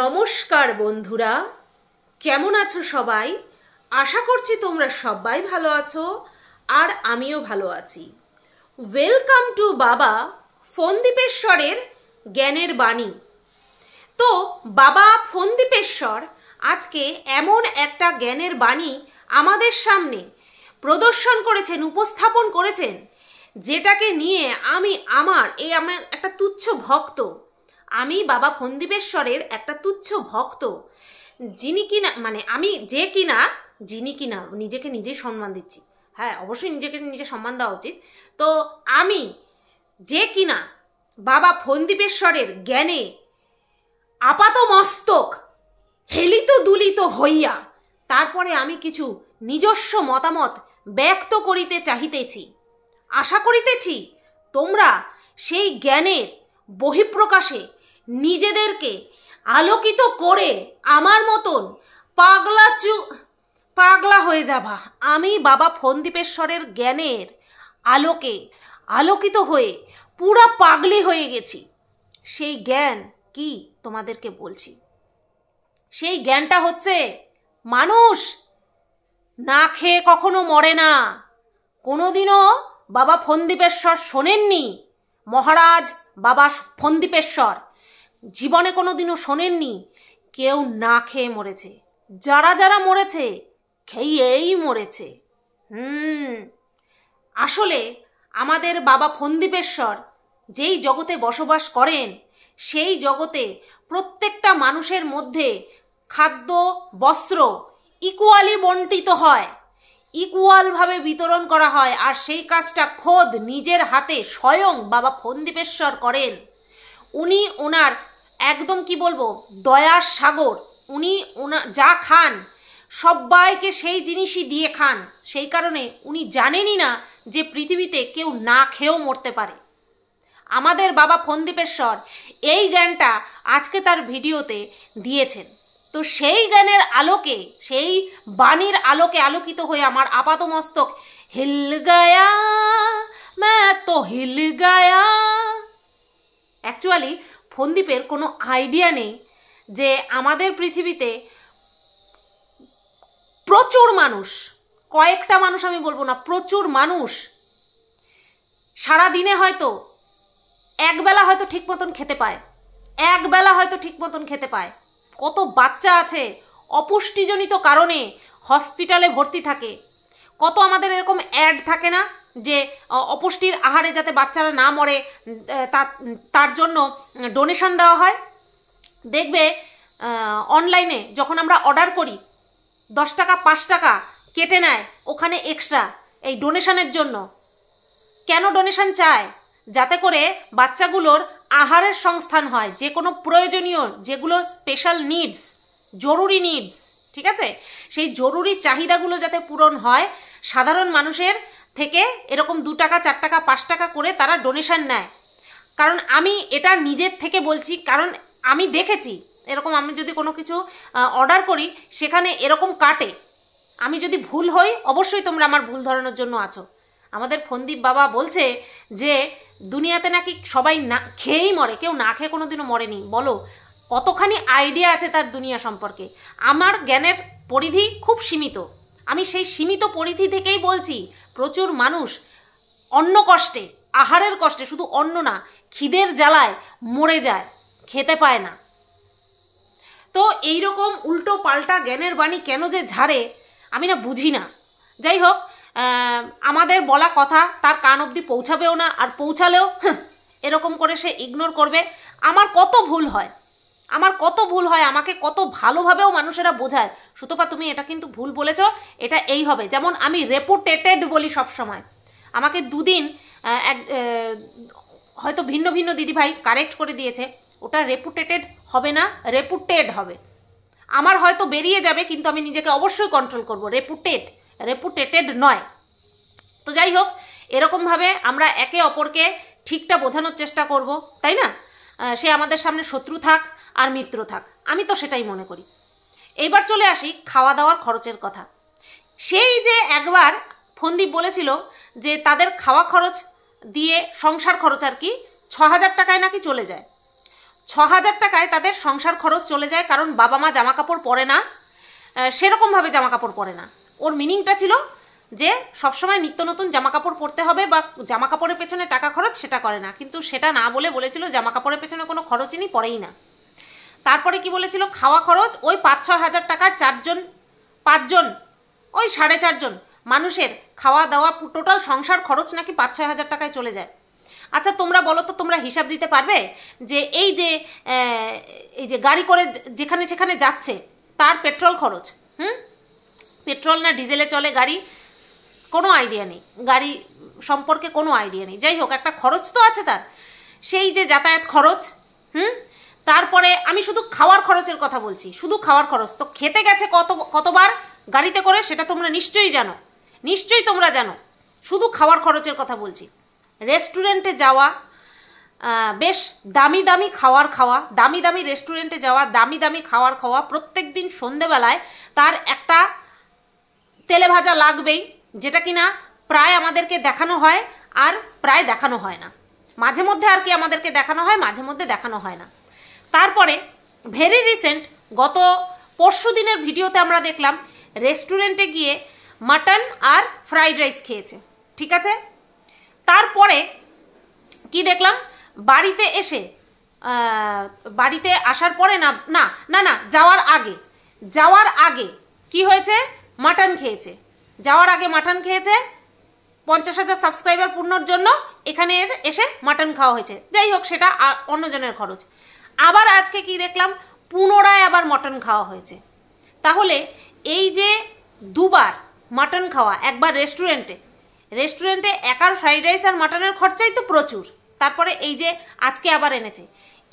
নমস্কার বন্ধুরা কেমন আছো সবাই আশা করছি তোমরা সবাই ভালো আছো আর আমিও ভালো আছি ওয়েলকাম টু বাবা ফন্দীপেশ্বরের জ্ঞানের বাণী তো বাবা ফন্দীপেশ্বর আজকে এমন একটা জ্ঞানের বাণী আমাদের সামনে প্রদর্শন করেছেন উপস্থাপন করেছেন যেটাকে নিয়ে আমি আমার এই আমার একটা তুচ্ছ ভক্ত আমি বাবা ফন্দিবেশ্বরের একটা তুচ্ছ ভক্ত যিনি কিনা মানে আমি যে কিনা যিনি কিনা নিজেকে নিজেই সম্মান দিচ্ছি হ্যাঁ অবশ্যই নিজেকে নিজে সম্মান দেওয়া উচিত তো আমি যে কিনা বাবা ফন্দিবেশ্বরের জ্ঞানে আপাত মস্তক হেলিত দুলিত হইয়া তারপরে আমি কিছু নিজস্ব মতামত ব্যক্ত করিতে চাহিতেছি আশা করিতেছি তোমরা সেই জ্ঞানের বহিঃপ্রকাশে নিজেদেরকে আলোকিত করে আমার মতন পাগলা চু পাগলা হয়ে যাবা আমি বাবা ফন্দীপেশ্বরের জ্ঞানের আলোকে আলোকিত হয়ে পুরা পাগলি হয়ে গেছি সেই জ্ঞান কি তোমাদেরকে বলছি সেই জ্ঞানটা হচ্ছে মানুষ না খেয়ে কখনো মরে না কোনোদিনও বাবা ফন্দীপেশ্বর শোনেননি মহারাজ বাবা ফন্দীপেশ্বর জীবনে কোনো দিনও শোনেননি কেউ না খেয়ে মরেছে যারা যারা মরেছে খেয়েই মরেছে হুম আসলে আমাদের বাবা ফন্দীপেশ্বর যেই জগতে বসবাস করেন সেই জগতে প্রত্যেকটা মানুষের মধ্যে খাদ্য বস্ত্র ইকুয়ালি বন্টিত হয় ইকুয়ালভাবে বিতরণ করা হয় আর সেই কাজটা খোদ নিজের হাতে স্বয়ং বাবা ফন্দীপেশ্বর করেন উনি ওনার একদম কি বলবো দয়ার সাগর উনি ওনা যা খান সবাইকে সেই জিনিসই দিয়ে খান সেই কারণে উনি জানেনই না যে পৃথিবীতে কেউ না খেয়েও মরতে পারে আমাদের বাবা ফন্দীপেশ্বর এই জ্ঞানটা আজকে তার ভিডিওতে দিয়েছেন তো সেই জ্ঞানের আলোকে সেই বাণীর আলোকে আলোকিত হয়ে আমার আপাতমস্তক হিল গায়া ম্যা তো হিল গায়া অ্যাকচুয়ালি সন্দীপের কোনো আইডিয়া নেই যে আমাদের পৃথিবীতে প্রচুর মানুষ কয়েকটা মানুষ আমি বলবো না প্রচুর মানুষ সারা দিনে হয়তো একবেলা হয়তো ঠিক মতন খেতে পায় একবেলা হয়তো ঠিক মতন খেতে পায় কত বাচ্চা আছে অপুষ্টিজনিত কারণে হসপিটালে ভর্তি থাকে কত আমাদের এরকম অ্যাড থাকে না যে অপুষ্টির আহারে যাতে বাচ্চারা না মরে তার জন্য ডোনেশন দেওয়া হয় দেখবে অনলাইনে যখন আমরা অর্ডার করি দশ টাকা পাঁচ টাকা কেটে নেয় ওখানে এক্সট্রা এই ডোনেশনের জন্য কেন ডোনেশন চায় যাতে করে বাচ্চাগুলোর আহারের সংস্থান হয় যে কোনো প্রয়োজনীয় যেগুলো স্পেশাল নিডস জরুরি নিডস ঠিক আছে সেই জরুরি চাহিদাগুলো যাতে পূরণ হয় সাধারণ মানুষের থেকে এরকম দু টাকা চার টাকা পাঁচ টাকা করে তারা ডোনেশান নেয় কারণ আমি এটা নিজের থেকে বলছি কারণ আমি দেখেছি এরকম আমি যদি কোনো কিছু অর্ডার করি সেখানে এরকম কাটে আমি যদি ভুল হই অবশ্যই তোমরা আমার ভুল ধরানোর জন্য আছো আমাদের ফন্দীপ বাবা বলছে যে দুনিয়াতে নাকি সবাই না খেয়েই মরে কেউ না খেয়ে কোনো দিনও মরেনি বলো কতখানি আইডিয়া আছে তার দুনিয়া সম্পর্কে আমার জ্ঞানের পরিধি খুব সীমিত আমি সেই সীমিত পরিধি থেকেই বলছি প্রচুর মানুষ অন্ন কষ্টে আহারের কষ্টে শুধু অন্ন না খিদের জ্বালায় মরে যায় খেতে পায় না তো এই রকম উল্টো পাল্টা জ্ঞানের বাণী কেন যে ঝাড়ে আমি না বুঝি না যাই হোক আমাদের বলা কথা তার কান অবধি পৌঁছাবেও না আর পৌঁছালেও হ্যাঁ, এরকম করে সে ইগনোর করবে আমার কত ভুল হয় আমার কত ভুল হয় আমাকে কত ভালোভাবেও মানুষেরা বোঝায় সুতপা তুমি এটা কিন্তু ভুল বলেছ এটা এই হবে যেমন আমি রেপুটেটেড বলি সবসময় আমাকে দুদিন এক হয়তো ভিন্ন ভিন্ন দিদিভাই কারেক্ট করে দিয়েছে ওটা রেপুটেটেড হবে না রেপুটেড হবে আমার হয়তো বেরিয়ে যাবে কিন্তু আমি নিজেকে অবশ্যই কন্ট্রোল করব রেপুটেড রেপুটেটেড নয় তো যাই হোক এরকমভাবে আমরা একে অপরকে ঠিকটা বোঝানোর চেষ্টা করব তাই না সে আমাদের সামনে শত্রু থাক আর মিত্র থাক আমি তো সেটাই মনে করি এবার চলে আসি খাওয়া দাওয়ার খরচের কথা সেই যে একবার ফন্দীপ বলেছিল যে তাদের খাওয়া খরচ দিয়ে সংসার খরচ আর কি ছ হাজার টাকায় নাকি চলে যায় ছ হাজার টাকায় তাদের সংসার খরচ চলে যায় কারণ বাবা মা জামা কাপড় পরে না সেরকমভাবে জামা কাপড় পরে না ওর মিনিংটা ছিল যে সবসময় নিত্য নতুন জামা কাপড় পরতে হবে বা জামা কাপড়ের পেছনে টাকা খরচ সেটা করে না কিন্তু সেটা না বলে বলেছিল জামা কাপড়ের পেছনে কোনো খরচই নি পরেই না তারপরে কি বলেছিল খাওয়া খরচ ওই পাঁচ ছ হাজার টাকা চারজন পাঁচজন ওই সাড়ে চারজন মানুষের খাওয়া দাওয়া টোটাল সংসার খরচ নাকি পাঁচ ছয় হাজার টাকায় চলে যায় আচ্ছা তোমরা বলো তো তোমরা হিসাব দিতে পারবে যে এই যে এই যে গাড়ি করে যেখানে সেখানে যাচ্ছে তার পেট্রোল খরচ হুম পেট্রোল না ডিজেলে চলে গাড়ি কোনো আইডিয়া নেই গাড়ি সম্পর্কে কোনো আইডিয়া নেই যাই হোক একটা খরচ তো আছে তার সেই যে যাতায়াত খরচ হুম তারপরে আমি শুধু খাওয়ার খরচের কথা বলছি শুধু খাওয়ার খরচ তো খেতে গেছে কত কতবার গাড়িতে করে সেটা তোমরা নিশ্চয়ই জানো নিশ্চয়ই তোমরা জানো শুধু খাওয়ার খরচের কথা বলছি রেস্টুরেন্টে যাওয়া বেশ দামি দামি খাওয়ার খাওয়া দামি দামি রেস্টুরেন্টে যাওয়া দামি দামি খাওয়ার খাওয়া প্রত্যেক দিন সন্ধেবেলায় তার একটা তেলে ভাজা লাগবেই যেটা কিনা প্রায় আমাদেরকে দেখানো হয় আর প্রায় দেখানো হয় না মাঝে মধ্যে আর কি আমাদেরকে দেখানো হয় মাঝে মধ্যে দেখানো হয় না তারপরে ভেরি রিসেন্ট গত পরশু দিনের ভিডিওতে আমরা দেখলাম রেস্টুরেন্টে গিয়ে মাটন আর ফ্রাইড রাইস খেয়েছে ঠিক আছে তারপরে কি দেখলাম বাড়িতে এসে বাড়িতে আসার পরে না না না না যাওয়ার আগে যাওয়ার আগে কি হয়েছে মাটন খেয়েছে যাওয়ার আগে মাটন খেয়েছে পঞ্চাশ হাজার সাবস্ক্রাইবার পূর্ণর জন্য এখানে এসে মাটন খাওয়া হয়েছে যাই হোক সেটা অন্যজনের খরচ আবার আজকে কি দেখলাম পুনরায় আবার মটন খাওয়া হয়েছে তাহলে এই যে দুবার মাটন খাওয়া একবার রেস্টুরেন্টে রেস্টুরেন্টে একার ফ্রাইড রাইস আর মাটনের খরচাই তো প্রচুর তারপরে এই যে আজকে আবার এনেছে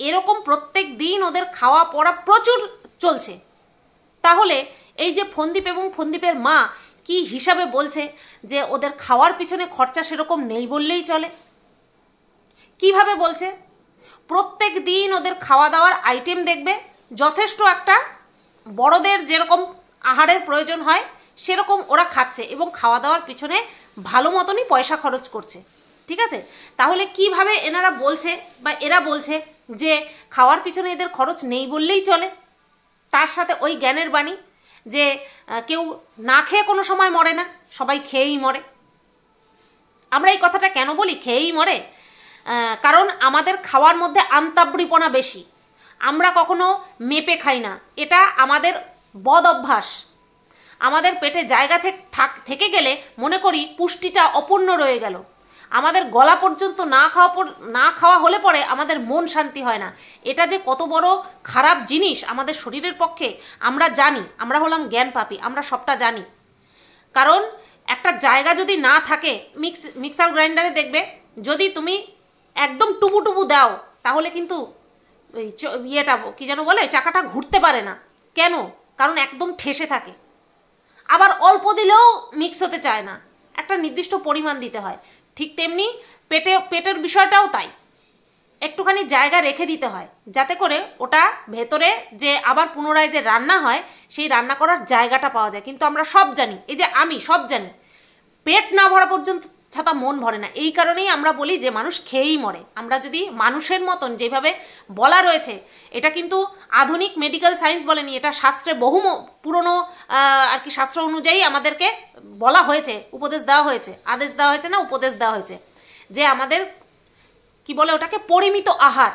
এরকম প্রত্যেক দিন ওদের খাওয়া পড়া প্রচুর চলছে তাহলে এই যে ফন্দীপ এবং ফন্দীপের মা কি হিসাবে বলছে যে ওদের খাওয়ার পিছনে খরচা সেরকম নেই বললেই চলে কিভাবে বলছে প্রত্যেক দিন ওদের খাওয়া দাওয়ার আইটেম দেখবে যথেষ্ট একটা বড়দের যেরকম আহারের প্রয়োজন হয় সেরকম ওরা খাচ্ছে এবং খাওয়া দাওয়ার পিছনে ভালো মতনই পয়সা খরচ করছে ঠিক আছে তাহলে কিভাবে এনারা বলছে বা এরা বলছে যে খাওয়ার পিছনে এদের খরচ নেই বললেই চলে তার সাথে ওই জ্ঞানের বাণী যে কেউ না খেয়ে কোনো সময় মরে না সবাই খেয়েই মরে আমরা এই কথাটা কেন বলি খেয়েই মরে কারণ আমাদের খাওয়ার মধ্যে আন্তাবৃপনা বেশি আমরা কখনো মেপে খাই না এটা আমাদের বদ অভ্যাস আমাদের পেটে জায়গা থাক থেকে গেলে মনে করি পুষ্টিটা অপূর্ণ রয়ে গেল আমাদের গলা পর্যন্ত না খাওয়া না খাওয়া হলে পরে আমাদের মন শান্তি হয় না এটা যে কত বড় খারাপ জিনিস আমাদের শরীরের পক্ষে আমরা জানি আমরা হলাম জ্ঞান পাপি আমরা সবটা জানি কারণ একটা জায়গা যদি না থাকে মিক্স মিক্সার গ্রাইন্ডারে দেখবে যদি তুমি একদম টুবু টুবু দাও তাহলে কিন্তু ওই ইয়েটা কি যেন বলে চাকাটা ঘুরতে পারে না কেন কারণ একদম ঠেসে থাকে আবার অল্প দিলেও মিক্স হতে চায় না একটা নির্দিষ্ট পরিমাণ দিতে হয় ঠিক তেমনি পেটে পেটের বিষয়টাও তাই একটুখানি জায়গা রেখে দিতে হয় যাতে করে ওটা ভেতরে যে আবার পুনরায় যে রান্না হয় সেই রান্না করার জায়গাটা পাওয়া যায় কিন্তু আমরা সব জানি এই যে আমি সব জানি পেট না ভরা পর্যন্ত ছাতা মন ভরে না এই কারণেই আমরা বলি যে মানুষ খেয়েই মরে আমরা যদি মানুষের মতন যেভাবে বলা রয়েছে এটা কিন্তু আধুনিক মেডিকেল সায়েন্স বলেনি এটা শাস্ত্রে বহু পুরনো আর কি শাস্ত্র অনুযায়ী আমাদেরকে বলা হয়েছে উপদেশ দেওয়া হয়েছে আদেশ দেওয়া হয়েছে না উপদেশ দেওয়া হয়েছে যে আমাদের কি বলে ওটাকে পরিমিত আহার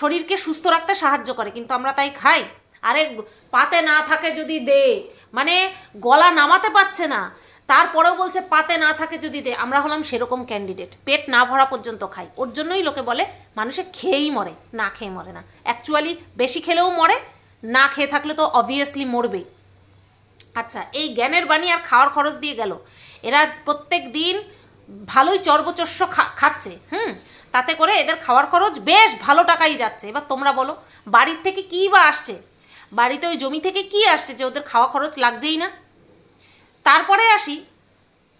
শরীরকে সুস্থ রাখতে সাহায্য করে কিন্তু আমরা তাই খাই আরে পাতে না থাকে যদি দে মানে গলা নামাতে পারছে না তারপরেও বলছে পাতে না থাকে যদি দে আমরা হলাম সেরকম ক্যান্ডিডেট পেট না ভরা পর্যন্ত খাই ওর জন্যই লোকে বলে মানুষে খেয়েই মরে না খেয়ে মরে না অ্যাকচুয়ালি বেশি খেলেও মরে না খেয়ে থাকলে তো অবভিয়াসলি মরবেই আচ্ছা এই জ্ঞানের বাণী আর খাওয়ার খরচ দিয়ে গেল এরা প্রত্যেক দিন ভালোই চর্বচস্য খাচ্ছে হুম তাতে করে এদের খাওয়ার খরচ বেশ ভালো টাকাই যাচ্ছে এবার তোমরা বলো বাড়ির থেকে কী বা আসছে বাড়িতে ওই জমি থেকে কি আসছে যে ওদের খাওয়া খরচ লাগছেই না তারপরে আসি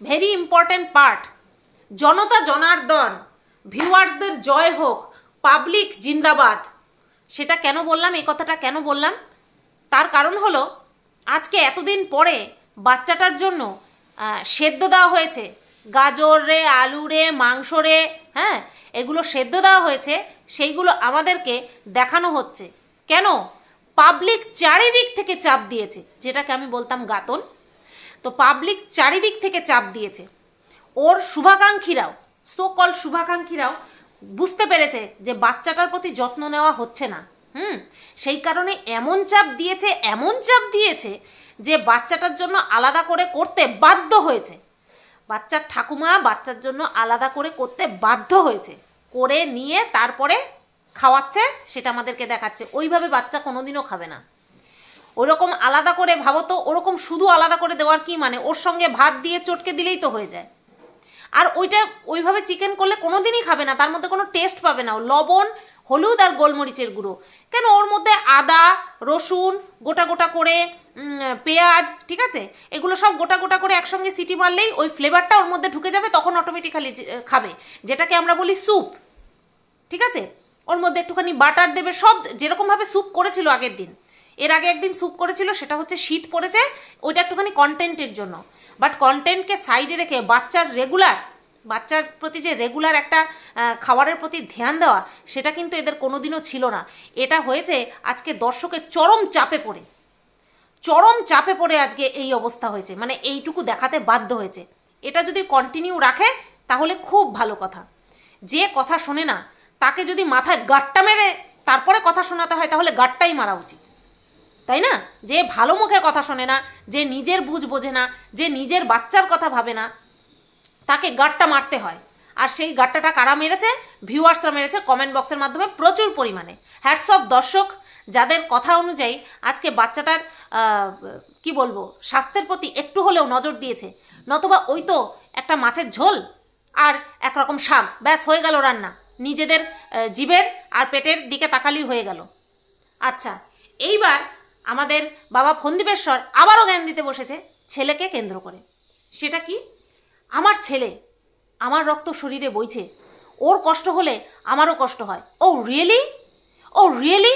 ভেরি ইম্পর্ট্যান্ট পার্ট জনতা জনার্দন ভিউয়ার্সদের জয় হোক পাবলিক জিন্দাবাদ সেটা কেন বললাম এই কথাটা কেন বললাম তার কারণ হলো আজকে এতদিন পরে বাচ্চাটার জন্য সেদ্ধ দেওয়া হয়েছে গাজর রে আলু রে মাংস রে হ্যাঁ এগুলো সেদ্ধ দেওয়া হয়েছে সেইগুলো আমাদেরকে দেখানো হচ্ছে কেন পাবলিক চারিদিক থেকে চাপ দিয়েছে যেটাকে আমি বলতাম গাতন তো পাবলিক চারিদিক থেকে চাপ দিয়েছে ওর শুভাকাঙ্ক্ষীরাও সো কল শুভাকাঙ্ক্ষীরাও বুঝতে পেরেছে যে বাচ্চাটার প্রতি যত্ন নেওয়া হচ্ছে না হুম সেই কারণে এমন চাপ দিয়েছে এমন চাপ দিয়েছে যে বাচ্চাটার জন্য আলাদা করে করতে বাধ্য হয়েছে বাচ্চার ঠাকুমা বাচ্চার জন্য আলাদা করে করতে বাধ্য হয়েছে করে নিয়ে তারপরে খাওয়াচ্ছে সেটা আমাদেরকে দেখাচ্ছে ওইভাবে বাচ্চা কোনোদিনও খাবে না ওরকম আলাদা করে ভাবো তো ওরকম শুধু আলাদা করে দেওয়ার কি মানে ওর সঙ্গে ভাত দিয়ে চটকে দিলেই তো হয়ে যায় আর ওইটা ওইভাবে চিকেন করলে কোনো দিনই খাবে না তার মধ্যে কোনো টেস্ট পাবে না লবণ হলুদ আর গোলমরিচের গুঁড়ো কেন ওর মধ্যে আদা রসুন গোটা গোটা করে পেঁয়াজ ঠিক আছে এগুলো সব গোটা গোটা করে একসঙ্গে সিটি মারলেই ওই ফ্লেভারটা ওর মধ্যে ঢুকে যাবে তখন অটোমেটিক্যালি খাবে যেটাকে আমরা বলি স্যুপ ঠিক আছে ওর মধ্যে একটুখানি বাটার দেবে সব যেরকমভাবে স্যুপ করেছিল আগের দিন এর আগে একদিন স্যুপ করেছিল সেটা হচ্ছে শীত পড়েছে ওইটা একটুখানি কন্টেন্টের জন্য বাট কন্টেন্টকে সাইডে রেখে বাচ্চার রেগুলার বাচ্চার প্রতি যে রেগুলার একটা খাবারের প্রতি ধ্যান দেওয়া সেটা কিন্তু এদের কোনোদিনও ছিল না এটা হয়েছে আজকে দর্শকের চরম চাপে পড়ে চরম চাপে পড়ে আজকে এই অবস্থা হয়েছে মানে এইটুকু দেখাতে বাধ্য হয়েছে এটা যদি কন্টিনিউ রাখে তাহলে খুব ভালো কথা যে কথা শোনে না তাকে যদি মাথায় গাট্টা মেরে তারপরে কথা শোনাতে হয় তাহলে গাট্টাই মারা উচিত তাই না যে ভালো মুখে কথা শোনে না যে নিজের বুঝ বোঝে না যে নিজের বাচ্চার কথা ভাবে না তাকে গাঁটটা মারতে হয় আর সেই গাট্টাটা কারা মেরেছে ভিউয়ার্সরা মেরেছে কমেন্ট বক্সের মাধ্যমে প্রচুর পরিমাণে হ্যাটস অফ দর্শক যাদের কথা অনুযায়ী আজকে বাচ্চাটার কি বলবো স্বাস্থ্যের প্রতি একটু হলেও নজর দিয়েছে নতবা ওই তো একটা মাছের ঝোল আর একরকম শাক ব্যাস হয়ে গেল রান্না নিজেদের জীবের আর পেটের দিকে তাকালি হয়ে গেল আচ্ছা এইবার আমাদের বাবা ফন্দীপেশ্বর আবারও জ্ঞান দিতে বসেছে ছেলেকে কেন্দ্র করে সেটা কি আমার ছেলে আমার রক্ত শরীরে বইছে ওর কষ্ট হলে আমারও কষ্ট হয় ও রিয়েলি ও রিয়েলি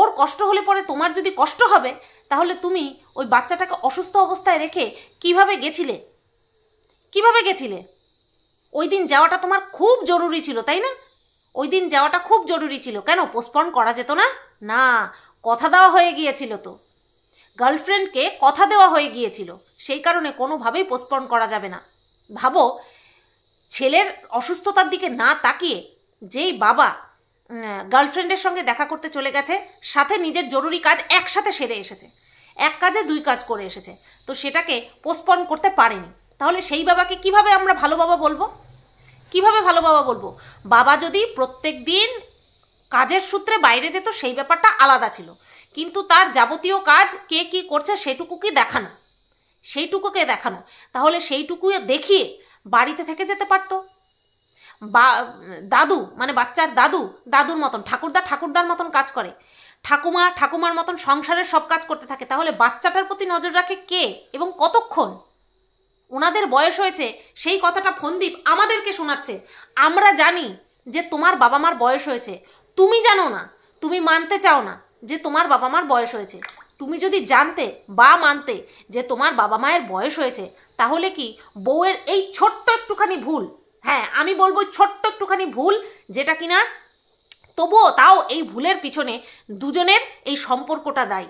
ওর কষ্ট হলে পরে তোমার যদি কষ্ট হবে তাহলে তুমি ওই বাচ্চাটাকে অসুস্থ অবস্থায় রেখে কিভাবে গেছিলে কিভাবে গেছিলে ওই দিন যাওয়াটা তোমার খুব জরুরি ছিল তাই না ওই দিন যাওয়াটা খুব জরুরি ছিল কেন পোস্টপন করা যেত না না কথা দেওয়া হয়ে গিয়েছিল তো গার্লফ্রেন্ডকে কথা দেওয়া হয়ে গিয়েছিল সেই কারণে কোনোভাবেই পোস্টপন করা যাবে না ভাবো ছেলের অসুস্থতার দিকে না তাকিয়ে যেই বাবা গার্লফ্রেন্ডের সঙ্গে দেখা করতে চলে গেছে সাথে নিজের জরুরি কাজ একসাথে সেরে এসেছে এক কাজে দুই কাজ করে এসেছে তো সেটাকে পোস্টপন করতে পারেনি তাহলে সেই বাবাকে কিভাবে আমরা ভালো বাবা বলবো কিভাবে ভালো বাবা বলবো বাবা যদি প্রত্যেক দিন কাজের সূত্রে বাইরে যেত সেই ব্যাপারটা আলাদা ছিল কিন্তু তার যাবতীয় কাজ কে কি করছে সেটুকু কি দেখানো সেইটুকুকে দেখানো তাহলে সেইটুকু দেখিয়ে বাড়িতে থেকে যেতে পারত বা দাদু মানে বাচ্চার দাদু দাদুর মতন ঠাকুরদা ঠাকুরদার মতন কাজ করে ঠাকুমা ঠাকুমার মতন সংসারের সব কাজ করতে থাকে তাহলে বাচ্চাটার প্রতি নজর রাখে কে এবং কতক্ষণ ওনাদের বয়স হয়েছে সেই কথাটা ফন্দীপ আমাদেরকে শোনাচ্ছে আমরা জানি যে তোমার বাবা মার বয়স হয়েছে তুমি জানো না তুমি মানতে চাও না যে তোমার বাবা মার বয়স হয়েছে তুমি যদি জানতে বা মানতে যে তোমার বাবা মায়ের বয়স হয়েছে তাহলে কি বউয়ের এই ছোট্ট একটুখানি ভুল হ্যাঁ আমি বলবো ছোট্ট একটুখানি ভুল যেটা কিনা তবুও তাও এই ভুলের পিছনে দুজনের এই সম্পর্কটা দায়ী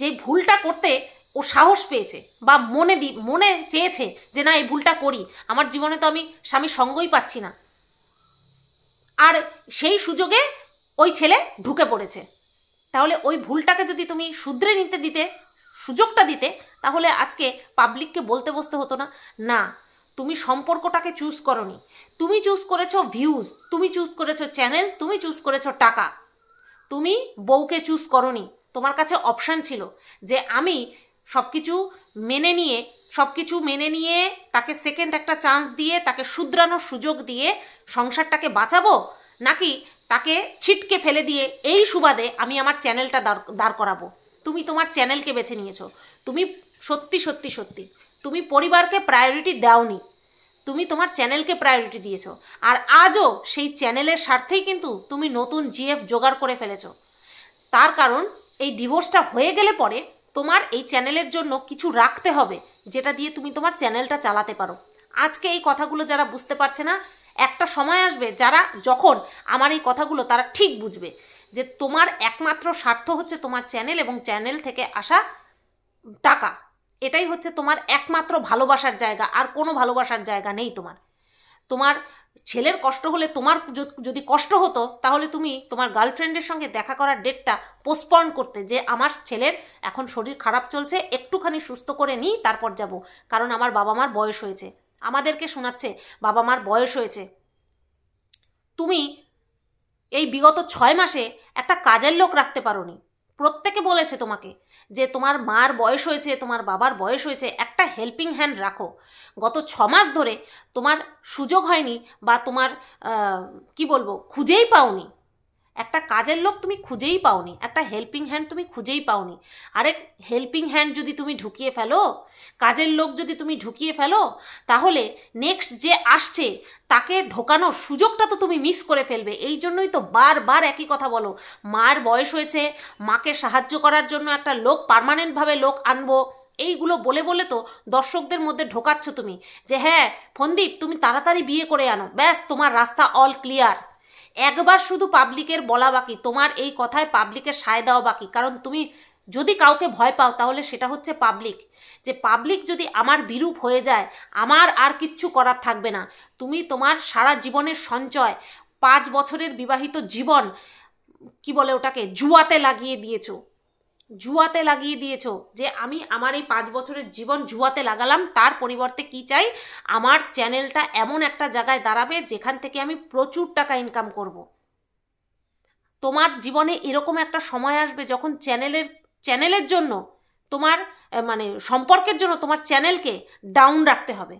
যে ভুলটা করতে ও সাহস পেয়েছে বা মনে দি মনে চেয়েছে যে না এই ভুলটা করি আমার জীবনে তো আমি স্বামী সঙ্গই পাচ্ছি না আর সেই সুযোগে ওই ছেলে ঢুকে পড়েছে তাহলে ওই ভুলটাকে যদি তুমি শুধরে নিতে দিতে সুযোগটা দিতে তাহলে আজকে পাবলিককে বলতে বসতে হতো না না তুমি সম্পর্কটাকে চুজ করনি তুমি চুজ করেছো ভিউজ তুমি চুজ করেছো চ্যানেল তুমি চুজ করেছো টাকা তুমি বউকে চুজ করনি তোমার কাছে অপশান ছিল যে আমি সব কিছু মেনে নিয়ে সব কিছু মেনে নিয়ে তাকে সেকেন্ড একটা চান্স দিয়ে তাকে শুধরানোর সুযোগ দিয়ে সংসারটাকে বাঁচাবো নাকি তাকে ছিটকে ফেলে দিয়ে এই সুবাদে আমি আমার চ্যানেলটা দাঁড় করাবো তুমি তোমার চ্যানেলকে বেছে নিয়েছো তুমি সত্যি সত্যি সত্যি তুমি পরিবারকে প্রায়োরিটি দাওনি তুমি তোমার চ্যানেলকে প্রায়োরিটি দিয়েছ আর আজও সেই চ্যানেলের স্বার্থেই কিন্তু তুমি নতুন জিএফ জোগাড় করে ফেলেছো তার কারণ এই ডিভোর্সটা হয়ে গেলে পরে তোমার এই চ্যানেলের জন্য কিছু রাখতে হবে যেটা দিয়ে তুমি তোমার চ্যানেলটা চালাতে পারো আজকে এই কথাগুলো যারা বুঝতে পারছে না একটা সময় আসবে যারা যখন আমার এই কথাগুলো তারা ঠিক বুঝবে যে তোমার একমাত্র স্বার্থ হচ্ছে তোমার চ্যানেল এবং চ্যানেল থেকে আসা টাকা এটাই হচ্ছে তোমার একমাত্র ভালোবাসার জায়গা আর কোনো ভালোবাসার জায়গা নেই তোমার তোমার ছেলের কষ্ট হলে তোমার যদি কষ্ট হতো তাহলে তুমি তোমার গার্লফ্রেন্ডের সঙ্গে দেখা করার ডেটটা পোস্টপন করতে যে আমার ছেলের এখন শরীর খারাপ চলছে একটুখানি সুস্থ করে নিই তারপর যাব কারণ আমার বাবা মার বয়স হয়েছে আমাদেরকে শোনাচ্ছে বাবা মার বয়স হয়েছে তুমি এই বিগত ছয় মাসে একটা কাজের লোক রাখতে পারো নি প্রত্যেকে বলেছে তোমাকে যে তোমার মার বয়স হয়েছে তোমার বাবার বয়স হয়েছে একটা হেল্পিং হ্যান্ড রাখো গত ছ মাস ধরে তোমার সুযোগ হয়নি বা তোমার কি বলবো খুঁজেই পাওনি একটা কাজের লোক তুমি খুঁজেই পাওনি একটা হেল্পিং হ্যান্ড তুমি খুঁজেই পাওনি আরে হেল্পিং হ্যান্ড যদি তুমি ঢুকিয়ে ফেলো কাজের লোক যদি তুমি ঢুকিয়ে ফেলো তাহলে নেক্সট যে আসছে তাকে ঢোকানোর সুযোগটা তো তুমি মিস করে ফেলবে এই জন্যই তো বারবার একই কথা বলো মার বয়স হয়েছে মাকে সাহায্য করার জন্য একটা লোক পারমানেন্টভাবে লোক আনবো এইগুলো বলে বলে তো দর্শকদের মধ্যে ঢোকাচ্ছ তুমি যে হ্যাঁ ফন্দীপ তুমি তাড়াতাড়ি বিয়ে করে আনো ব্যাস তোমার রাস্তা অল ক্লিয়ার একবার শুধু পাবলিকের বলা বাকি তোমার এই কথায় পাবলিকের সায় দেওয়া বাকি কারণ তুমি যদি কাউকে ভয় পাও তাহলে সেটা হচ্ছে পাবলিক যে পাবলিক যদি আমার বিরূপ হয়ে যায় আমার আর কিচ্ছু করার থাকবে না তুমি তোমার সারা জীবনের সঞ্চয় পাঁচ বছরের বিবাহিত জীবন কি বলে ওটাকে জুয়াতে লাগিয়ে দিয়েছো জুয়াতে লাগিয়ে দিয়েছ যে আমি আমার এই পাঁচ বছরের জীবন জুয়াতে লাগালাম তার পরিবর্তে কি চাই আমার চ্যানেলটা এমন একটা জায়গায় দাঁড়াবে যেখান থেকে আমি প্রচুর টাকা ইনকাম করব। তোমার জীবনে এরকম একটা সময় আসবে যখন চ্যানেলের চ্যানেলের জন্য তোমার মানে সম্পর্কের জন্য তোমার চ্যানেলকে ডাউন রাখতে হবে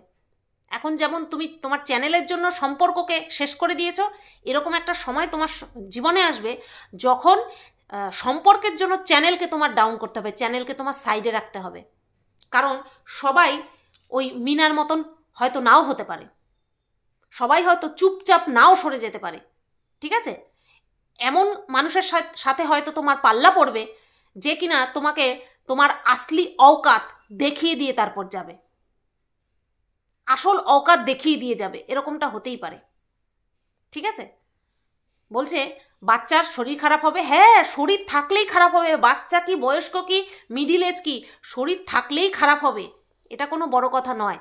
এখন যেমন তুমি তোমার চ্যানেলের জন্য সম্পর্ককে শেষ করে দিয়েছ এরকম একটা সময় তোমার জীবনে আসবে যখন সম্পর্কের জন্য চ্যানেলকে তোমার ডাউন করতে হবে চ্যানেলকে তোমার সাইডে রাখতে হবে কারণ সবাই ওই মিনার মতন হয়তো নাও হতে পারে সবাই হয়তো চুপচাপ নাও সরে যেতে পারে ঠিক আছে এমন মানুষের সাথে হয়তো তোমার পাল্লা পড়বে যে কিনা তোমাকে তোমার আসলি অওকাত দেখিয়ে দিয়ে তারপর যাবে আসল অওকাত দেখিয়ে দিয়ে যাবে এরকমটা হতেই পারে ঠিক আছে বলছে বাচ্চার শরীর খারাপ হবে হ্যাঁ শরীর থাকলেই খারাপ হবে বাচ্চা কি বয়স্ক কি মিডিল এজ কি শরীর থাকলেই খারাপ হবে এটা কোনো বড় কথা নয়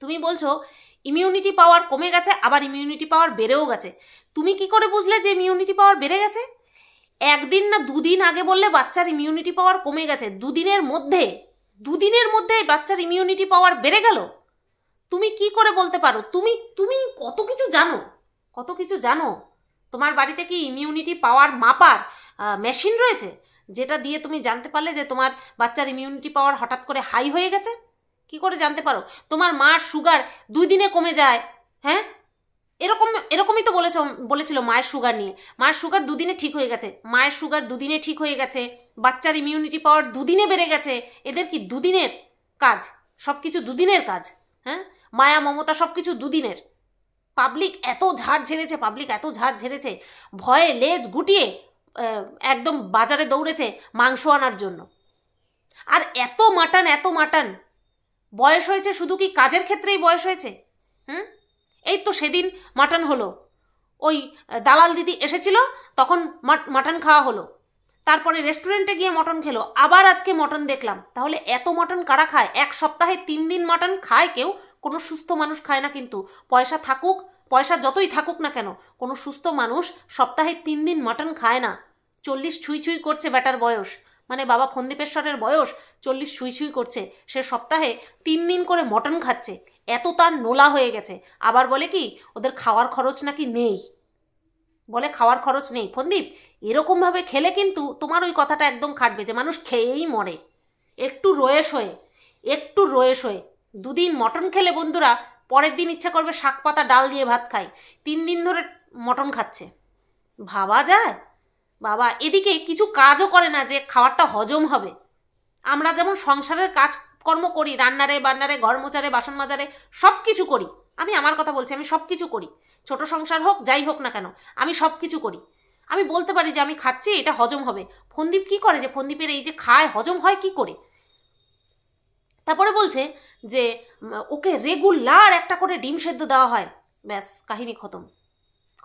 তুমি বলছো ইমিউনিটি পাওয়ার কমে গেছে আবার ইমিউনিটি পাওয়ার বেড়েও গেছে তুমি কি করে বুঝলে যে ইমিউনিটি পাওয়ার বেড়ে গেছে একদিন না দুদিন আগে বললে বাচ্চার ইমিউনিটি পাওয়ার কমে গেছে দুদিনের মধ্যে দুদিনের মধ্যে বাচ্চার ইমিউনিটি পাওয়ার বেড়ে গেল তুমি কি করে বলতে পারো তুমি তুমি কত কিছু জানো কত কিছু জানো তোমার বাড়িতে কি ইমিউনিটি পাওয়ার মাপার মেশিন রয়েছে যেটা দিয়ে তুমি জানতে পারলে যে তোমার বাচ্চার ইমিউনিটি পাওয়ার হঠাৎ করে হাই হয়ে গেছে কি করে জানতে পারো তোমার মার সুগার দুই দিনে কমে যায় হ্যাঁ এরকম এরকমই তো বলেছ বলেছিল মায়ের সুগার নিয়ে মায়ের সুগার দুদিনে ঠিক হয়ে গেছে মায়ের সুগার দুদিনে ঠিক হয়ে গেছে বাচ্চার ইমিউনিটি পাওয়ার দুদিনে বেড়ে গেছে এদের কি দুদিনের কাজ সব কিছু দুদিনের কাজ হ্যাঁ মায়া মমতা সব কিছু দুদিনের পাবলিক এত ঝাড় ঝেড়েছে পাবলিক এত ঝাড় ঝেড়েছে ভয়ে লেজ গুটিয়ে একদম বাজারে দৌড়েছে মাংস আনার জন্য আর এত মাটান এত মাটান বয়স হয়েছে শুধু কি কাজের ক্ষেত্রেই বয়স হয়েছে হুম এই তো সেদিন মাটন হলো ওই দালাল দিদি এসেছিল তখন মাটন খাওয়া হলো তারপরে রেস্টুরেন্টে গিয়ে মটন খেলো আবার আজকে মটন দেখলাম তাহলে এত মটন কারা খায় এক সপ্তাহে তিন দিন মটন খায় কেউ কোনো সুস্থ মানুষ খায় না কিন্তু পয়সা থাকুক পয়সা যতই থাকুক না কেন কোনো সুস্থ মানুষ সপ্তাহে তিন দিন মাটন খায় না চল্লিশ ছুঁই ছুঁই করছে ব্যাটার বয়স মানে বাবা ফন্দীপেশ্বরের বয়স চল্লিশ ছুঁই ছুঁই করছে সে সপ্তাহে তিন দিন করে মটন খাচ্ছে এত তার নোলা হয়ে গেছে আবার বলে কি ওদের খাওয়ার খরচ নাকি নেই বলে খাওয়ার খরচ নেই ফন্দীপ এরকমভাবে খেলে কিন্তু তোমার ওই কথাটা একদম খাটবে যে মানুষ খেয়েই মরে একটু রয়েস হয়ে একটু রয়েস হয়ে দুদিন মটন খেলে বন্ধুরা পরের দিন ইচ্ছা করবে শাক পাতা ডাল দিয়ে ভাত খায় তিন দিন ধরে মটন খাচ্ছে ভাবা যায় বাবা এদিকে কিছু কাজও করে না যে খাবারটা হজম হবে আমরা যেমন সংসারের কাজকর্ম করি রান্নারে বান্নারে ঘর মোচারে বাসন মাজারে সব কিছু করি আমি আমার কথা বলছি আমি সব কিছু করি ছোট সংসার হোক যাই হোক না কেন আমি সব কিছু করি আমি বলতে পারি যে আমি খাচ্ছি এটা হজম হবে ফন্দীপ কি করে যে ফন্দীপের এই যে খায় হজম হয় কি করে তারপরে বলছে যে ওকে রেগুলার একটা করে ডিম সেদ্ধ দেওয়া হয় ব্যাস কাহিনী খতম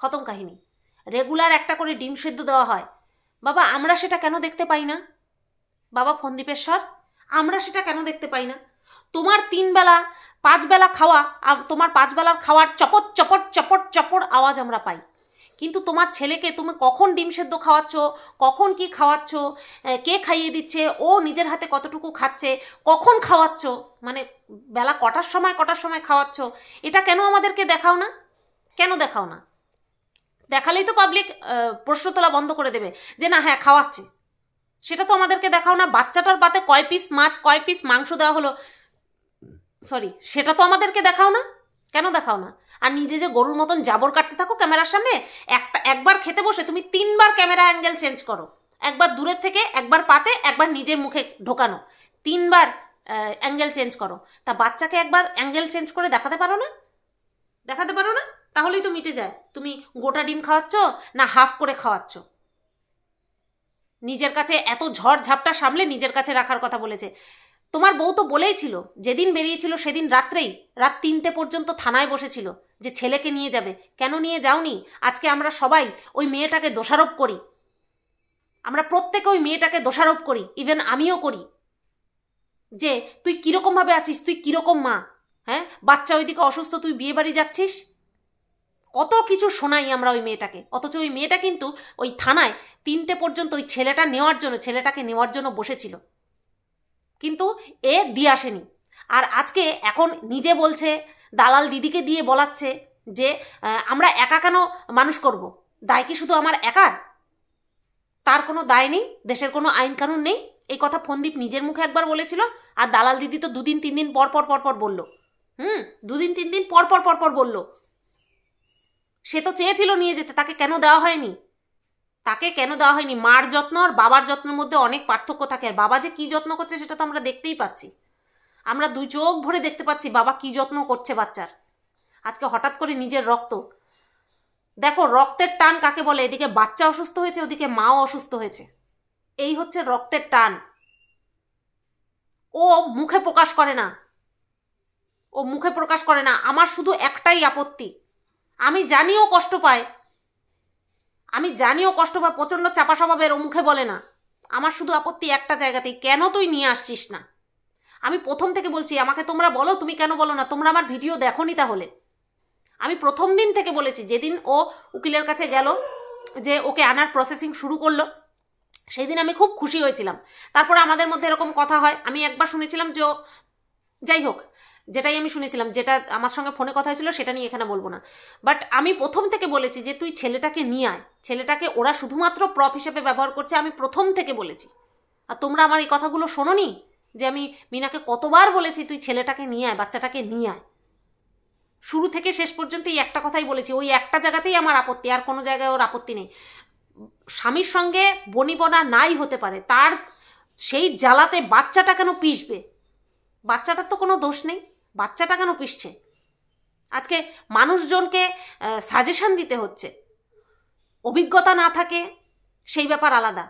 খতম কাহিনী রেগুলার একটা করে ডিম সেদ্ধ দেওয়া হয় বাবা আমরা সেটা কেন দেখতে পাই না বাবা ফন্দীপেশ্বর আমরা সেটা কেন দেখতে পাই না তোমার তিন বেলা পাঁচ বেলা খাওয়া তোমার পাঁচ বেলার খাওয়ার চপট চপট চপট চপট আওয়াজ আমরা পাই কিন্তু তোমার ছেলেকে তুমি কখন ডিম সেদ্ধ খাওয়াচ্ছ কখন কি খাওয়াচ্ছ কে খাইয়ে দিচ্ছে ও নিজের হাতে কতটুকু খাচ্ছে কখন খাওয়াচ্ছ মানে বেলা কটার সময় কটার সময় খাওয়াচ্ছ এটা কেন আমাদেরকে দেখাও না কেন দেখাও না দেখালেই তো পাবলিক প্রশ্ন তোলা বন্ধ করে দেবে যে না হ্যাঁ খাওয়াচ্ছে সেটা তো আমাদেরকে দেখাও না বাচ্চাটার পাতে কয় পিস মাছ কয় পিস মাংস দেওয়া হলো সরি সেটা তো আমাদেরকে দেখাও না কেন দেখাও না আর নিজে যে গরুর মতন জাবর কাটতে থাকো ক্যামেরার সামনে একটা একবার খেতে বসে তুমি তিনবার ক্যামেরা অ্যাঙ্গেল চেঞ্জ করো একবার দূরের থেকে একবার পাতে একবার নিজের মুখে ঢোকানো তিনবার অ্যাঙ্গেল চেঞ্জ করো তা বাচ্চাকে একবার অ্যাঙ্গেল চেঞ্জ করে দেখাতে পারো না দেখাতে পারো না তাহলেই তো মিটে যায় তুমি গোটা ডিম খাওয়াচ্ছ না হাফ করে খাওয়াচ্ছ নিজের কাছে এত ঝড় ঝাপটা সামলে নিজের কাছে রাখার কথা বলেছে তোমার বউ তো বলেই ছিল যেদিন বেরিয়েছিল সেদিন রাত্রেই রাত তিনটে পর্যন্ত থানায় বসেছিল যে ছেলেকে নিয়ে যাবে কেন নিয়ে যাওনি আজকে আমরা সবাই ওই মেয়েটাকে দোষারোপ করি আমরা প্রত্যেকে ওই মেয়েটাকে দোষারোপ করি ইভেন আমিও করি যে তুই কীরকমভাবে আছিস তুই কীরকম মা হ্যাঁ বাচ্চা ওইদিকে অসুস্থ তুই বিয়ে বাড়ি যাচ্ছিস কত কিছু শোনাই আমরা ওই মেয়েটাকে অথচ ওই মেয়েটা কিন্তু ওই থানায় তিনটে পর্যন্ত ওই ছেলেটা নেওয়ার জন্য ছেলেটাকে নেওয়ার জন্য বসেছিল কিন্তু এ দিয়ে আসেনি আর আজকে এখন নিজে বলছে দালাল দিদিকে দিয়ে বলাচ্ছে যে আমরা একা কেন মানুষ করব দায় কি শুধু আমার একার তার কোনো দায় নেই দেশের কোনো আইন কানুন নেই এই কথা ফন্দীপ নিজের মুখে একবার বলেছিল আর দালাল দিদি তো দুদিন তিন দিন পর পর পর পর বললো হুম দুদিন তিন দিন পর পর পর পর বললো সে তো চেয়েছিল নিয়ে যেতে তাকে কেন দেওয়া হয়নি তাকে কেন দেওয়া হয়নি মার যত্ন আর বাবার যত্নের মধ্যে অনেক পার্থক্য থাকে আর বাবা যে কী যত্ন করছে সেটা তো আমরা দেখতেই পাচ্ছি আমরা দুই চোখ ভরে দেখতে পাচ্ছি বাবা কী যত্ন করছে বাচ্চার আজকে হঠাৎ করে নিজের রক্ত দেখো রক্তের টান কাকে বলে এদিকে বাচ্চা অসুস্থ হয়েছে ওদিকে মাও অসুস্থ হয়েছে এই হচ্ছে রক্তের টান ও মুখে প্রকাশ করে না ও মুখে প্রকাশ করে না আমার শুধু একটাই আপত্তি আমি জানিও কষ্ট পায় আমি জানিও কষ্ট বা প্রচণ্ড চাপা স্বভাবের ও মুখে বলে না আমার শুধু আপত্তি একটা জায়গাতেই কেন তুই নিয়ে আসছিস না আমি প্রথম থেকে বলছি আমাকে তোমরা বলো তুমি কেন বলো না তোমরা আমার ভিডিও দেখো নি তাহলে আমি প্রথম দিন থেকে বলেছি যেদিন ও উকিলের কাছে গেল যে ওকে আনার প্রসেসিং শুরু করলো সেই দিন আমি খুব খুশি হয়েছিলাম তারপর আমাদের মধ্যে এরকম কথা হয় আমি একবার শুনেছিলাম যে যাই হোক যেটাই আমি শুনেছিলাম যেটা আমার সঙ্গে ফোনে কথা হয়েছিল সেটা নিয়ে এখানে বলবো না বাট আমি প্রথম থেকে বলেছি যে তুই ছেলেটাকে নিয়ে আয় ছেলেটাকে ওরা শুধুমাত্র প্রপ হিসেবে ব্যবহার করছে আমি প্রথম থেকে বলেছি আর তোমরা আমার এই কথাগুলো শোনোনি যে আমি মিনাকে কতবার বলেছি তুই ছেলেটাকে নিয়ে আয় বাচ্চাটাকে নিয়ে আয় শুরু থেকে শেষ পর্যন্ত এই একটা কথাই বলেছি ওই একটা জায়গাতেই আমার আপত্তি আর কোনো জায়গায় ওর আপত্তি নেই স্বামীর সঙ্গে বনিবনা নাই হতে পারে তার সেই জ্বালাতে বাচ্চাটা কেন পিষবে বাচ্চাটার তো কোনো দোষ নেই বাচ্চাটা কেন পিষছে আজকে মানুষজনকে সাজেশান দিতে হচ্ছে অভিজ্ঞতা না থাকে সেই ব্যাপার আলাদা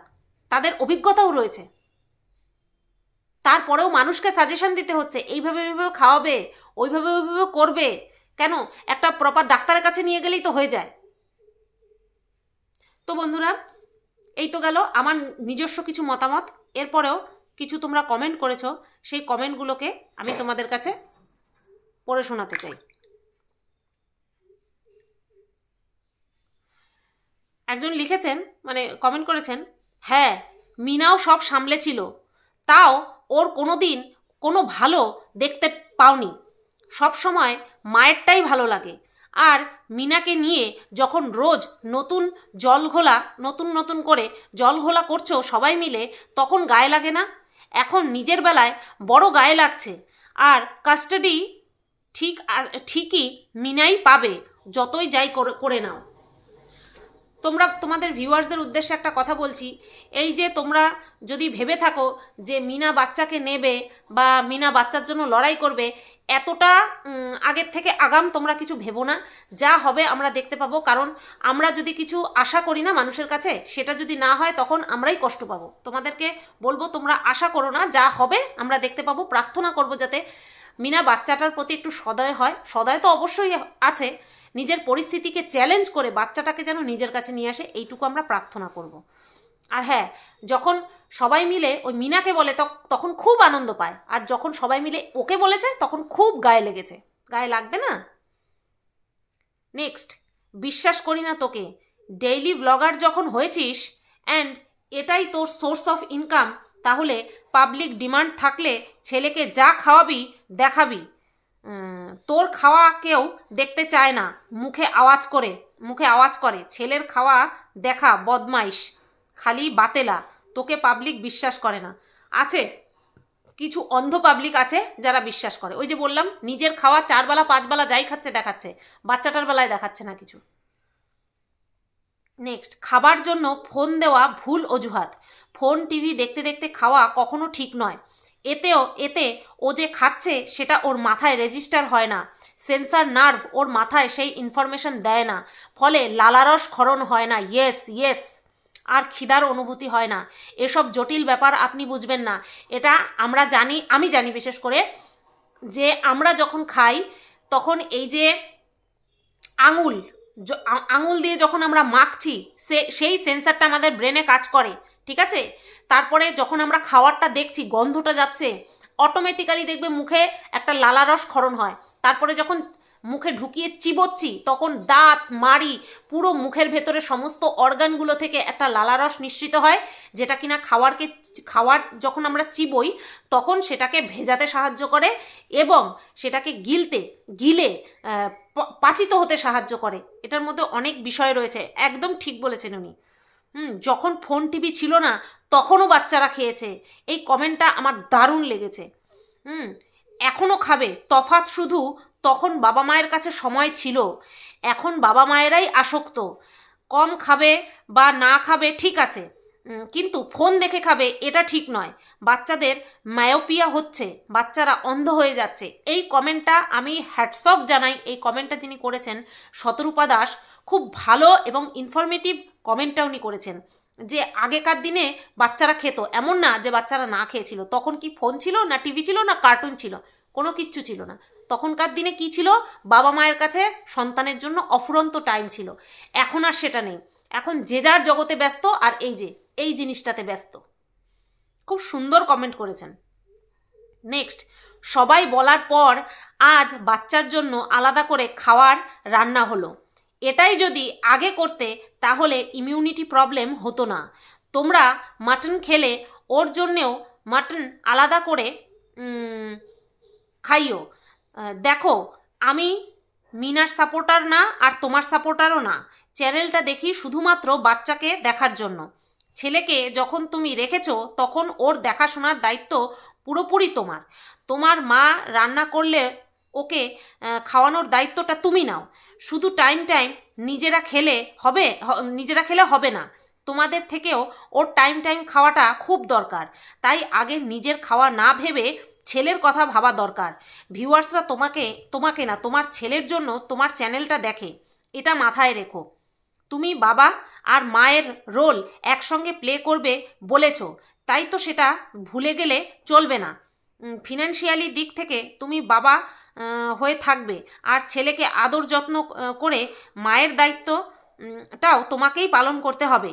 তাদের অভিজ্ঞতাও রয়েছে তারপরেও মানুষকে সাজেশন দিতে হচ্ছে এইভাবে ওইভাবে খাওয়াবে ওইভাবে ওইভাবে করবে কেন একটা প্রপার ডাক্তারের কাছে নিয়ে গেলেই তো হয়ে যায় তো বন্ধুরা এই তো গেল আমার নিজস্ব কিছু মতামত এরপরেও কিছু তোমরা কমেন্ট করেছো সেই কমেন্টগুলোকে আমি তোমাদের কাছে পড়ে শোনাতে চাই একজন লিখেছেন মানে কমেন্ট করেছেন হ্যাঁ মিনাও সব সামলেছিল তাও ওর কোনো দিন কোনো ভালো দেখতে পাওনি সব সময় মায়েরটাই ভালো লাগে আর মিনাকে নিয়ে যখন রোজ নতুন জল ঘোলা নতুন নতুন করে জল ঘোলা করছো সবাই মিলে তখন গায়ে লাগে না এখন নিজের বেলায় বড় গায়ে লাগছে আর কাস্টাডি ঠিক ঠিকই মিনাই পাবে যতই যাই করে নাও তোমরা তোমাদের ভিউয়ার্সদের উদ্দেশ্যে একটা কথা বলছি এই যে তোমরা যদি ভেবে থাকো যে মিনা বাচ্চাকে নেবে বা মিনা বাচ্চার জন্য লড়াই করবে এতটা আগের থেকে আগাম তোমরা কিছু ভেবো না যা হবে আমরা দেখতে পাবো কারণ আমরা যদি কিছু আশা করি না মানুষের কাছে সেটা যদি না হয় তখন আমরাই কষ্ট পাবো তোমাদেরকে বলবো তোমরা আশা করো না যা হবে আমরা দেখতে পাবো প্রার্থনা করবো যাতে মিনা বাচ্চাটার প্রতি একটু সদয় হয় সদয় তো অবশ্যই আছে নিজের পরিস্থিতিকে চ্যালেঞ্জ করে বাচ্চাটাকে যেন নিজের কাছে নিয়ে আসে এইটুকু আমরা প্রার্থনা করব। আর হ্যাঁ যখন সবাই মিলে ওই মিনাকে বলে তখন খুব আনন্দ পায় আর যখন সবাই মিলে ওকে বলেছে তখন খুব গায়ে লেগেছে গায়ে লাগবে না নেক্সট বিশ্বাস করি না তোকে ডেইলি ব্লগার যখন হয়েছিস অ্যান্ড এটাই তোর সোর্স অফ ইনকাম তাহলে পাবলিক ডিমান্ড থাকলে ছেলেকে যা খাওয়াবি দেখাবি তোর খাওয়া কেউ দেখতে চায় না মুখে আওয়াজ করে মুখে আওয়াজ করে ছেলের খাওয়া দেখা বদমাইশ খালি বাতেলা তোকে পাবলিক বিশ্বাস করে না আছে কিছু অন্ধ পাবলিক আছে যারা বিশ্বাস করে ওই যে বললাম নিজের খাওয়া চারবেলা পাঁচবেলা যাই খাচ্ছে দেখাচ্ছে বাচ্চাটার বেলায় দেখাচ্ছে না কিছু নেক্সট খাবার জন্য ফোন দেওয়া ভুল অজুহাত ফোন টিভি দেখতে দেখতে খাওয়া কখনো ঠিক নয় এতেও এতে ও যে খাচ্ছে সেটা ওর মাথায় রেজিস্টার হয় না সেন্সার নার্ভ ওর মাথায় সেই ইনফরমেশন দেয় না ফলে লালারস ক্ষরণ হয় না ইয়েস ইয়েস আর খিদার অনুভূতি হয় না এসব জটিল ব্যাপার আপনি বুঝবেন না এটা আমরা জানি আমি জানি বিশেষ করে যে আমরা যখন খাই তখন এই যে আঙুল আঙুল দিয়ে যখন আমরা মাখছি সে সেই সেন্সারটা আমাদের ব্রেনে কাজ করে ঠিক আছে তারপরে যখন আমরা খাওয়ারটা দেখছি গন্ধটা যাচ্ছে অটোমেটিক্যালি দেখবে মুখে একটা লালারস ক্ষরণ হয় তারপরে যখন মুখে ঢুকিয়ে চিবোচ্ছি তখন দাঁত মাড়ি পুরো মুখের ভেতরে সমস্ত অর্গানগুলো থেকে একটা লালারস নিঃসৃত হয় যেটা কিনা খাওয়ারকে খাওয়ার যখন আমরা চিবোই তখন সেটাকে ভেজাতে সাহায্য করে এবং সেটাকে গিলতে গিলে পাচিত হতে সাহায্য করে এটার মধ্যে অনেক বিষয় রয়েছে একদম ঠিক বলেছেন উনি হুম যখন ফোন টিভি ছিল না তখনও বাচ্চারা খেয়েছে এই কমেন্টটা আমার দারুণ লেগেছে হুম এখনও খাবে তফাত শুধু তখন বাবা মায়ের কাছে সময় ছিল এখন বাবা মায়েরাই আসক্ত কম খাবে বা না খাবে ঠিক আছে কিন্তু ফোন দেখে খাবে এটা ঠিক নয় বাচ্চাদের মায়োপিয়া হচ্ছে বাচ্চারা অন্ধ হয়ে যাচ্ছে এই কমেন্টটা আমি হ্যাটসঅফ জানাই এই কমেন্টটা যিনি করেছেন শতরূপা দাস খুব ভালো এবং ইনফরমেটিভ কমেন্টটা উনি করেছেন যে আগেকার দিনে বাচ্চারা খেত এমন না যে বাচ্চারা না খেয়েছিল তখন কি ফোন ছিল না টিভি ছিল না কার্টুন ছিল কোনো কিচ্ছু ছিল না তখনকার দিনে কি ছিল বাবা মায়ের কাছে সন্তানের জন্য অফুরন্ত টাইম ছিল এখন আর সেটা নেই এখন যে যার জগতে ব্যস্ত আর এই যে এই জিনিসটাতে ব্যস্ত খুব সুন্দর কমেন্ট করেছেন নেক্সট সবাই বলার পর আজ বাচ্চার জন্য আলাদা করে খাওয়ার রান্না হলো এটাই যদি আগে করতে তাহলে ইমিউনিটি প্রবলেম হতো না তোমরা মাটন খেলে ওর জন্যেও মাটন আলাদা করে খাইও দেখো আমি মিনার সাপোর্টার না আর তোমার সাপোর্টারও না চ্যানেলটা দেখি শুধুমাত্র বাচ্চাকে দেখার জন্য ছেলেকে যখন তুমি রেখেছো তখন ওর দেখাশোনার দায়িত্ব পুরোপুরি তোমার তোমার মা রান্না করলে ওকে খাওয়ানোর দায়িত্বটা তুমি নাও শুধু টাইম টাইম নিজেরা খেলে হবে নিজেরা খেলে হবে না তোমাদের থেকেও ওর টাইম টাইম খাওয়াটা খুব দরকার তাই আগে নিজের খাওয়া না ভেবে ছেলের কথা ভাবা দরকার ভিউয়ার্সরা তোমাকে তোমাকে না তোমার ছেলের জন্য তোমার চ্যানেলটা দেখে এটা মাথায় রেখো তুমি বাবা আর মায়ের রোল একসঙ্গে প্লে করবে বলেছ তাই তো সেটা ভুলে গেলে চলবে না ফিনান্সিয়ালি দিক থেকে তুমি বাবা হয়ে থাকবে আর ছেলেকে আদর যত্ন করে মায়ের দায়িত্বটাও তোমাকেই পালন করতে হবে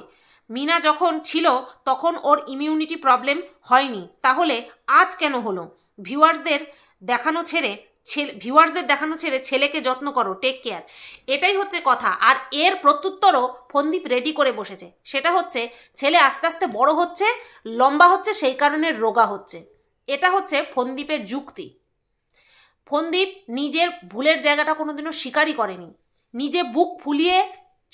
মিনা যখন ছিল তখন ওর ইমিউনিটি প্রবলেম হয়নি তাহলে আজ কেন হলো ভিউয়ার্সদের দেখানো ছেড়ে ছেলে ভিউয়ার্সদের দেখানো ছেড়ে ছেলেকে যত্ন করো টেক কেয়ার এটাই হচ্ছে কথা আর এর প্রত্যুত্তরও ফন্দীপ রেডি করে বসেছে সেটা হচ্ছে ছেলে আস্তে আস্তে বড় হচ্ছে লম্বা হচ্ছে সেই কারণে রোগা হচ্ছে এটা হচ্ছে ফন্দীপের যুক্তি ফন্দীপ নিজের ভুলের জায়গাটা কোনোদিনও স্বীকারই করেনি নিজে বুক ফুলিয়ে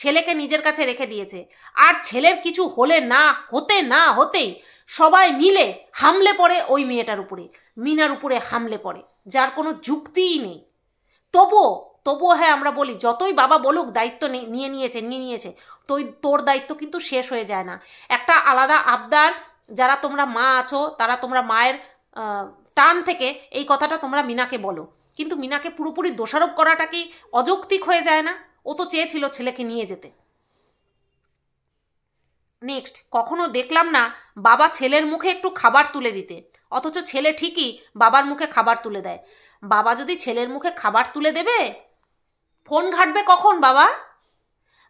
ছেলেকে নিজের কাছে রেখে দিয়েছে আর ছেলের কিছু হলে না হতে না হতেই সবাই মিলে হামলে পড়ে ওই মেয়েটার উপরে মিনার উপরে হামলে পড়ে যার কোনো যুক্তিই নেই তবুও তবুও হ্যাঁ আমরা বলি যতই বাবা বলুক দায়িত্ব নিয়ে নিয়েছে নিয়ে নিয়েছে তোই তোর দায়িত্ব কিন্তু শেষ হয়ে যায় না একটা আলাদা আবদার যারা তোমরা মা আছো তারা তোমরা মায়ের টান থেকে এই কথাটা তোমরা মিনাকে বলো কিন্তু মিনাকে পুরোপুরি দোষারোপ করাটা কি অযৌক্তিক হয়ে যায় না ও তো চেয়েছিল ছেলেকে নিয়ে যেতে নেক্সট কখনো দেখলাম না বাবা ছেলের মুখে একটু খাবার তুলে দিতে অথচ ছেলে ঠিকই বাবার মুখে খাবার তুলে দেয় বাবা যদি ছেলের মুখে খাবার তুলে দেবে ফোন ঘাটবে কখন বাবা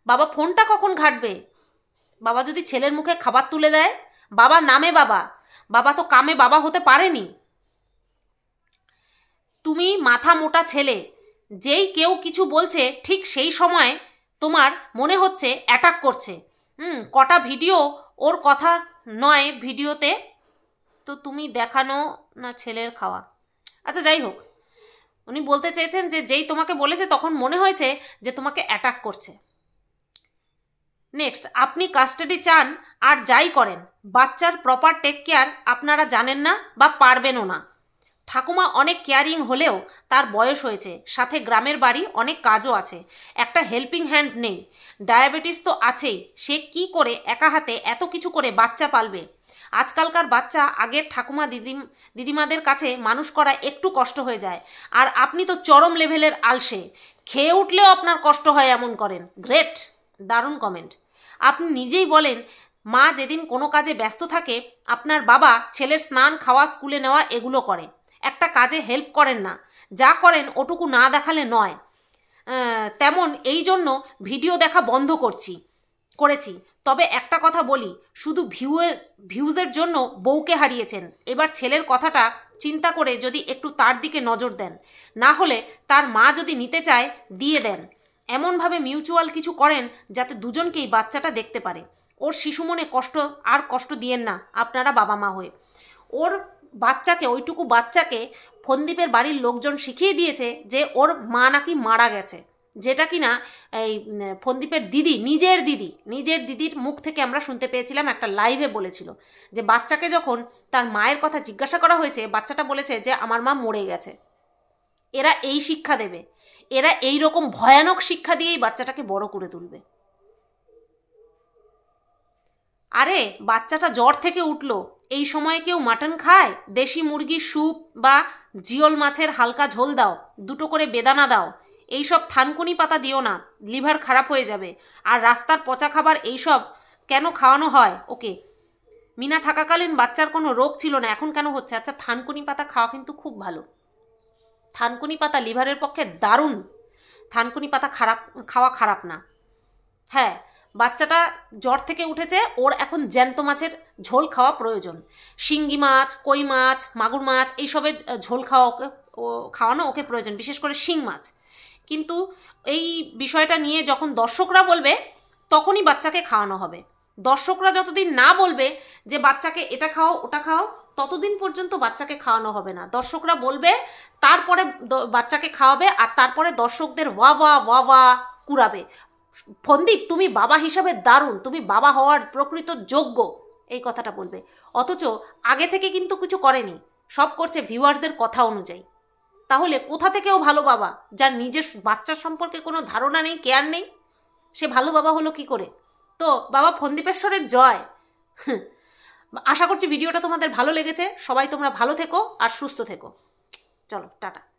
বাবা ফোনটা কখন ঘাটবে বাবা যদি ছেলের মুখে খাবার তুলে দেয় বাবা নামে বাবা বাবা তো কামে বাবা হতে পারেনি তুমি মাথা মোটা ছেলে যেই কেউ কিছু বলছে ঠিক সেই সময় তোমার মনে হচ্ছে অ্যাটাক করছে হুম কটা ভিডিও ওর কথা নয় ভিডিওতে তো তুমি দেখানো না ছেলের খাওয়া আচ্ছা যাই হোক উনি বলতে চেয়েছেন যে যেই তোমাকে বলেছে তখন মনে হয়েছে যে তোমাকে অ্যাটাক করছে নেক্সট আপনি কাস্টাডি চান আর যাই করেন বাচ্চার প্রপার টেক কেয়ার আপনারা জানেন না বা পারবেনও না ঠাকুমা অনেক কেয়ারিং হলেও তার বয়স হয়েছে সাথে গ্রামের বাড়ি অনেক কাজও আছে একটা হেল্পিং হ্যান্ড নেই ডায়াবেটিস তো আছেই সে কি করে একা হাতে এত কিছু করে বাচ্চা পালবে আজকালকার বাচ্চা আগের ঠাকুমা দিদি দিদিমাদের কাছে মানুষ করা একটু কষ্ট হয়ে যায় আর আপনি তো চরম লেভেলের আলসে খেয়ে উঠলেও আপনার কষ্ট হয় এমন করেন গ্রেট দারুণ কমেন্ট আপনি নিজেই বলেন মা যেদিন কোনো কাজে ব্যস্ত থাকে আপনার বাবা ছেলের স্নান খাওয়া স্কুলে নেওয়া এগুলো করে একটা কাজে হেল্প করেন না যা করেন ওটুকু না দেখালে নয় তেমন এই জন্য ভিডিও দেখা বন্ধ করছি করেছি তবে একটা কথা বলি শুধু ভিউয়ে ভিউজের জন্য বউকে হারিয়েছেন এবার ছেলের কথাটা চিন্তা করে যদি একটু তার দিকে নজর দেন না হলে তার মা যদি নিতে চায় দিয়ে দেন এমনভাবে মিউচুয়াল কিছু করেন যাতে দুজনকেই বাচ্চাটা দেখতে পারে ওর শিশু মনে কষ্ট আর কষ্ট দিয়েন না আপনারা বাবা মা হয়ে ওর বাচ্চাকে ওইটুকু বাচ্চাকে ফন্দীপের বাড়ির লোকজন শিখিয়ে দিয়েছে যে ওর মা নাকি মারা গেছে যেটা কি না এই ফন্দীপের দিদি নিজের দিদি নিজের দিদির মুখ থেকে আমরা শুনতে পেয়েছিলাম একটা লাইভে বলেছিল যে বাচ্চাকে যখন তার মায়ের কথা জিজ্ঞাসা করা হয়েছে বাচ্চাটা বলেছে যে আমার মা মরে গেছে এরা এই শিক্ষা দেবে এরা এই রকম ভয়ানক শিক্ষা দিয়েই বাচ্চাটাকে বড় করে তুলবে আরে বাচ্চাটা জ্বর থেকে উঠলো এই সময়ে কেউ মাটন খায় দেশি মুরগির স্যুপ বা জিওল মাছের হালকা ঝোল দাও দুটো করে বেদানা দাও এইসব থানকুনি পাতা দিও না লিভার খারাপ হয়ে যাবে আর রাস্তার পচা খাবার এইসব কেন খাওয়ানো হয় ওকে মিনা থাকাকালীন বাচ্চার কোনো রোগ ছিল না এখন কেন হচ্ছে আচ্ছা থানকুনি পাতা খাওয়া কিন্তু খুব ভালো থানকুনি পাতা লিভারের পক্ষে দারুণ থানকুনি পাতা খারাপ খাওয়া খারাপ না হ্যাঁ বাচ্চাটা জ্বর থেকে উঠেছে ওর এখন জ্যান্ত মাছের ঝোল খাওয়া প্রয়োজন শিঙ্গি মাছ কই মাছ মাগুর মাছ এইসবের ঝোল খাওয়া ওকে খাওয়ানো ওকে প্রয়োজন বিশেষ করে শিং মাছ কিন্তু এই বিষয়টা নিয়ে যখন দর্শকরা বলবে তখনই বাচ্চাকে খাওয়ানো হবে দর্শকরা যতদিন না বলবে যে বাচ্চাকে এটা খাও ওটা খাও ততদিন পর্যন্ত বাচ্চাকে খাওয়ানো হবে না দর্শকরা বলবে তারপরে বাচ্চাকে খাওয়াবে আর তারপরে দর্শকদের ওয়া ওয়া ওয়া ওয়া কুড়াবে ফন্দীপ তুমি বাবা হিসাবে দারুণ তুমি বাবা হওয়ার প্রকৃত যোগ্য এই কথাটা বলবে অথচ আগে থেকে কিন্তু কিছু করেনি সব করছে ভিউয়ার্সদের কথা অনুযায়ী তাহলে কোথা থেকেও ভালো বাবা যার নিজের বাচ্চার সম্পর্কে কোনো ধারণা নেই কেয়ার নেই সে ভালো বাবা হলো কি করে তো বাবা ফন্দীপেশ্বরের জয় আশা করছি ভিডিওটা তোমাদের ভালো লেগেছে সবাই তোমরা ভালো থেকো আর সুস্থ থেকো চলো টাটা